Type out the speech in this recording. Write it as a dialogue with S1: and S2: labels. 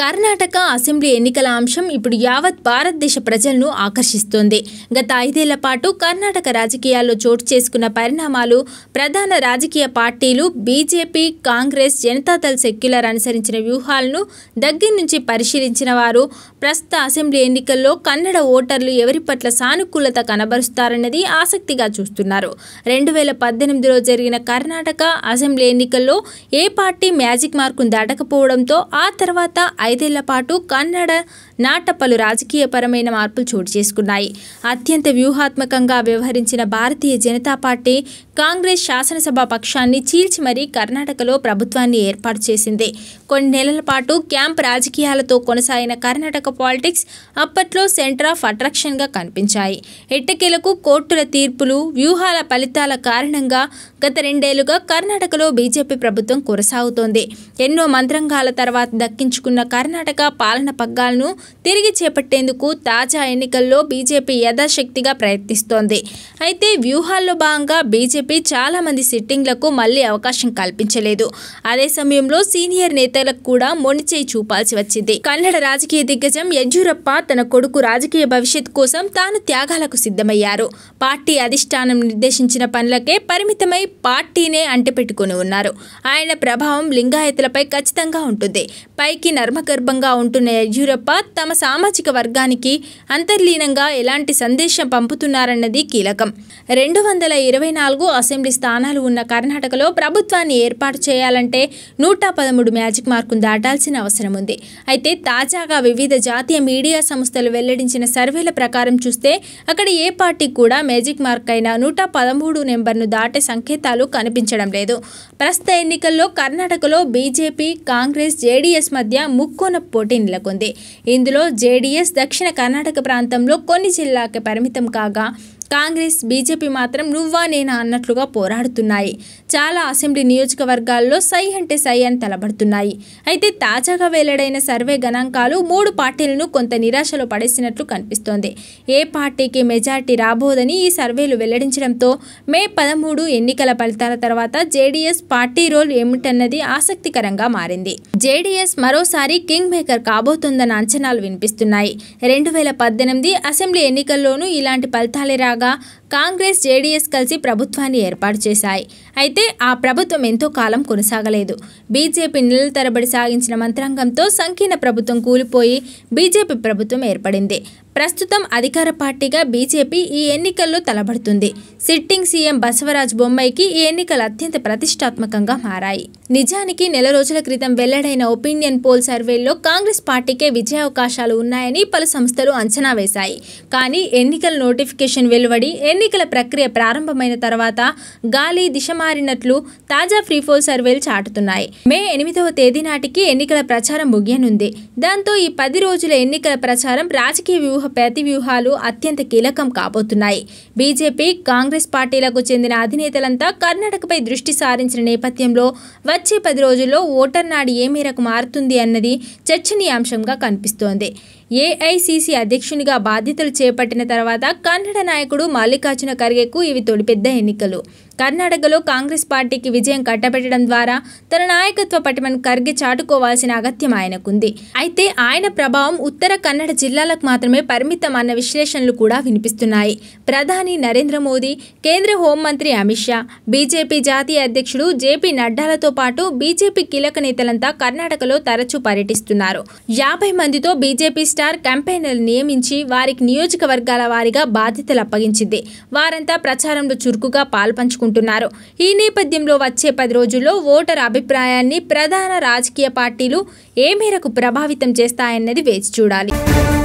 S1: Karnataka assembly ఎన్నికల అంశం ఇప్పుడు యావత్ భారతదేశ ప్రజలను ఆకర్షిస్తోంది గత ఐదేళ్ల పాటు కర్ణాటక రాజకీయాల్లో చోటు చేసుకున్న పరిణామాలు ప్రధాన రాజకీయ పార్టీలు బీజేపీ కాంగ్రెస్ జనతాదళ్ సెక్యులర్ అనుసరించిన వ్యూహాలను దగ్గర నుంచి పరిశీలించిన వారు ప్రస్తుత అసెంబ్లీ ఎన్నికల్లో కన్నడ ఓటర్లు ఎవరి పట్ల సానుకూలత కనబరుస్తారన్నది ఆసక్తిగా చూస్తున్నారు రెండు వేల పద్దెనిమిదిలో జరిగిన కర్ణాటక అసెంబ్లీ ఎన్నికల్లో ఏ పార్టీ మ్యాజిక్ మార్కును దాటకపోవడంతో ఆ తర్వాత ఐదేళ్ల పాటు కన్నడ నాట పలు రాజకీయపరమైన మార్పులు చోటు చేసుకున్నాయి అత్యంత వ్యూహాత్మకంగా వ్యవహరించిన భారతీయ జనతా పార్టీ కాంగ్రెస్ శాసనసభ పక్షాన్ని చీల్చి మరీ కర్ణాటకలో ప్రభుత్వాన్ని ఏర్పాటు చేసింది కొన్ని నెలల పాటు క్యాంప్ రాజకీయాలతో కొనసాగిన కర్ణాటక పాలిటిక్స్ అప్పట్లో సెంటర్ ఆఫ్ అట్రాక్షన్గా కనిపించాయి ఎట్టకేలకు కోర్టుల తీర్పులు వ్యూహాల ఫలితాల కారణంగా గత రెండేళ్లుగా కర్ణాటకలో బీజేపీ ప్రభుత్వం కొనసాగుతోంది ఎన్నో మంత్రంగాల తర్వాత దక్కించుకున్న కర్ణాటక పాలన పగ్గాలను తిరిగి చేపట్టేందుకు తాజా ఎన్నికల్లో బీజేపీ యథాశక్తిగా ప్రయత్నిస్తోంది అయితే వ్యూహాల్లో భాగంగా బీజేపీ చాలామంది సిట్టింగ్లకు మళ్లీ అవకాశం కల్పించలేదు అదే సమయంలో సీనియర్ నేతలకు కూడా మొండిచేయి చూపాల్సి వచ్చింది కన్నడ రాజకీయ దిగ్గజం యడ్యూరప్ప తన కొడుకు రాజకీయ భవిష్యత్ కోసం తాను త్యాగాలకు సిద్ధమయ్యారు పార్టీ అధిష్టానం నిర్దేశించిన పనులకే పరిమితమై పార్టీనే అంటిపెట్టుకుని ఉన్నారు ఆయన ప్రభావం లింగాయతులపై ఖచ్చితంగా ఉంటుంది పైకి నర్మ గర్భంగా ఉంటున్న యడ్యూరప్ప తమ సామాజిక వర్గానికి అంతర్లీనంగా ఎలాంటి సందేశం పంపుతున్నారన్నది కీలకం రెండు వందల ఇరవై నాలుగు అసెంబ్లీ స్థానాలు ఉన్న కర్ణాటకలో ప్రభుత్వాన్ని ఏర్పాటు చేయాలంటే నూట పదమూడు మ్యాజిక్ మార్కును దాటాల్సిన అవసరం ఉంది అయితే తాజాగా వివిధ జాతీయ మీడియా సంస్థలు వెల్లడించిన సర్వేల ప్రకారం చూస్తే అక్కడ ఏ పార్టీ కూడా మ్యాజిక్ మార్క్ అయిన నూట పదమూడు నెంబర్ను దాటే సంకేతాలు కనిపించడం లేదు ప్రస్తుత ఎన్నికల్లో కర్ణాటకలో బీజేపీ కాంగ్రెస్ జేడీఎస్ మధ్య ముక్ ముక్కోన పోటీ నెలకొంది ఇందులో జేడీఎస్ దక్షిణ కర్ణాటక ప్రాంతంలో కొన్ని జిల్లాకి పరిమితం కాగా కాంగ్రెస్ బీజేపీ మాత్రం నువ్వా నేనా అన్నట్లుగా పోరాడుతున్నాయి చాలా అసెంబ్లీ నియోజకవర్గాల్లో సై అంటే సై అని తలబడుతున్నాయి అయితే తాజాగా వెల్లడైన సర్వే గణాంకాలు మూడు పార్టీలను కొంత నిరాశలో పడేసినట్లు కనిపిస్తోంది ఏ పార్టీకి మెజార్టీ రాబోదని ఈ సర్వేలు వెల్లడించడంతో మే పదమూడు ఎన్నికల ఫలితాల తర్వాత జేడీఎస్ పార్టీ రోల్ ఏమిటన్నది ఆసక్తికరంగా మారింది జేడీఎస్ మరోసారి కింగ్ మేకర్ కాబోతుందన్న అంచనాలు వినిపిస్తున్నాయి రెండు వేల పద్దెనిమిది అసెంబ్లీ ఎన్నికల్లోనూ ఇలాంటి ఫలితాలే రా ਜਾਏਗਾ కాంగ్రెస్ జేడీఎస్ కలిసి ప్రభుత్వాన్ని ఏర్పాటు చేశాయి అయితే ఆ ప్రభుత్వం ఎంతో కాలం కొనసాగలేదు బీజేపీ నెలల తరబడి సాగించిన మంత్రాంగంతో సంకీర్ణ ప్రభుత్వం కూలిపోయి బీజేపీ ప్రభుత్వం ఏర్పడింది ప్రస్తుతం అధికార పార్టీగా బీజేపీ ఈ ఎన్నికల్లో తలబడుతుంది సిట్టింగ్ సీఎం బసవరాజ్ బొమ్మాయికి ఈ ఎన్నికలు అత్యంత ప్రతిష్టాత్మకంగా మారాయి నిజానికి నెల రోజుల క్రితం వెల్లడైన ఒపీనియన్ పోల్ సర్వేల్లో కాంగ్రెస్ పార్టీకే విజయావకాశాలు ఉన్నాయని పలు సంస్థలు అంచనా వేశాయి కానీ ఎన్నికల నోటిఫికేషన్ వెలువడి ఎన్ని ఎన్నికల ప్రక్రియ ప్రారంభమైన తర్వాత గాలి దిశ మారినట్లు తాజా ఫ్రీఫోల్ సర్వేలు చాటుతున్నాయి మే ఎనిమిదవ తేదీ నాటికి ఎన్నికల ప్రచారం ముగియనుంది దాంతో ఈ పది రోజుల ఎన్నికల ప్రచారం రాజకీయ వ్యూహ ప్రతి వ్యూహాలు అత్యంత కీలకం కాబోతున్నాయి బీజేపీ కాంగ్రెస్ పార్టీలకు చెందిన అధినేతలంతా కర్ణాటకపై దృష్టి సారించిన నేపథ్యంలో వచ్చే పది రోజుల్లో ఓటర్ నాడు ఏ మేరకు మారుతుంది అన్నది చర్చనీయాంశంగా కనిపిస్తోంది ఏఐసిసి అధ్యక్షునిగా బాధ్యతలు చేపట్టిన తర్వాత కన్నడ నాయకుడు మల్లికార్జున కాచిన కరిగేకు ఇవి తొలి పెద్ద ఎన్నికలు కర్ణాటకలో కాంగ్రెస్ పార్టీకి విజయం కట్టబెట్టడం ద్వారా తన నాయకత్వ పటిమను కరిగి చాటుకోవాల్సిన అగత్యం ఆయనకుంది అయితే ఆయన ప్రభావం ఉత్తర కన్నడ జిల్లాలకు మాత్రమే పరిమితం అన్న విశ్లేషణలు కూడా వినిపిస్తున్నాయి ప్రధాని నరేంద్ర మోదీ కేంద్ర హోంమంత్రి అమిత్ షా బీజేపీ జాతీయ అధ్యక్షుడు జేపీ నడ్డాలతో పాటు బీజేపీ కీలక నేతలంతా కర్ణాటకలో తరచూ పర్యటిస్తున్నారు యాభై మందితో బీజేపీ స్టార్ క్యాంపెయినర్ నియమించి వారికి నియోజకవర్గాల వారిగా బాధ్యతలు అప్పగించింది వారంతా ప్రచారంలో చురుకుగా పాల్పంచుకున్నారు చేసుకుంటున్నారు ఈ నేపథ్యంలో వచ్చే పది రోజుల్లో ఓటర్ అభిప్రాయాన్ని ప్రధాన రాజకీయ పార్టీలు ఏ మేరకు ప్రభావితం చేస్తాయన్నది వేచి చూడాలి